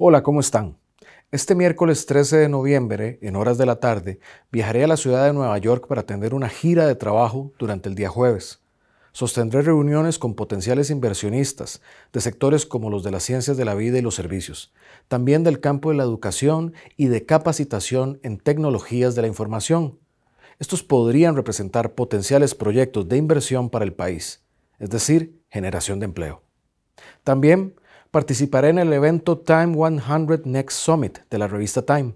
Hola, ¿cómo están? Este miércoles 13 de noviembre, en horas de la tarde, viajaré a la ciudad de Nueva York para atender una gira de trabajo durante el día jueves. Sostendré reuniones con potenciales inversionistas de sectores como los de las ciencias de la vida y los servicios, también del campo de la educación y de capacitación en tecnologías de la información. Estos podrían representar potenciales proyectos de inversión para el país, es decir, generación de empleo. También participaré en el evento Time 100 Next Summit de la revista Time.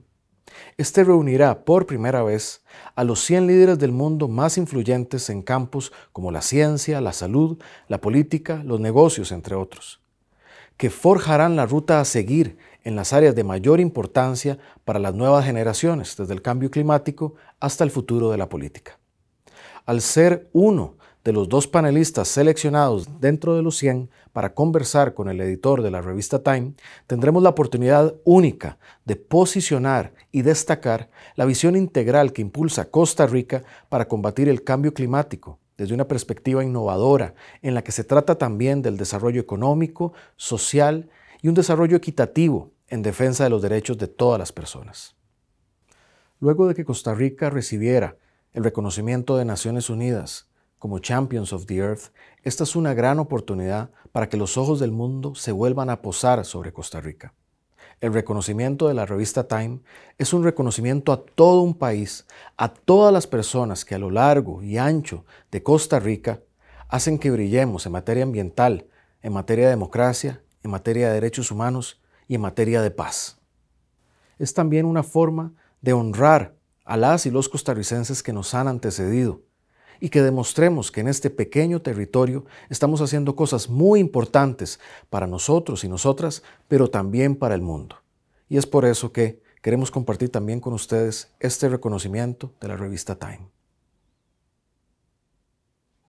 Este reunirá por primera vez a los 100 líderes del mundo más influyentes en campos como la ciencia, la salud, la política, los negocios, entre otros, que forjarán la ruta a seguir en las áreas de mayor importancia para las nuevas generaciones, desde el cambio climático hasta el futuro de la política. Al ser uno de los dos panelistas seleccionados dentro de los 100 para conversar con el editor de la revista Time, tendremos la oportunidad única de posicionar y destacar la visión integral que impulsa Costa Rica para combatir el cambio climático desde una perspectiva innovadora, en la que se trata también del desarrollo económico, social y un desarrollo equitativo en defensa de los derechos de todas las personas. Luego de que Costa Rica recibiera el reconocimiento de Naciones Unidas como Champions of the Earth, esta es una gran oportunidad para que los ojos del mundo se vuelvan a posar sobre Costa Rica. El reconocimiento de la revista Time es un reconocimiento a todo un país, a todas las personas que a lo largo y ancho de Costa Rica hacen que brillemos en materia ambiental, en materia de democracia, en materia de derechos humanos y en materia de paz. Es también una forma de honrar a las y los costarricenses que nos han antecedido, y que demostremos que en este pequeño territorio estamos haciendo cosas muy importantes para nosotros y nosotras, pero también para el mundo. Y es por eso que queremos compartir también con ustedes este reconocimiento de la revista Time.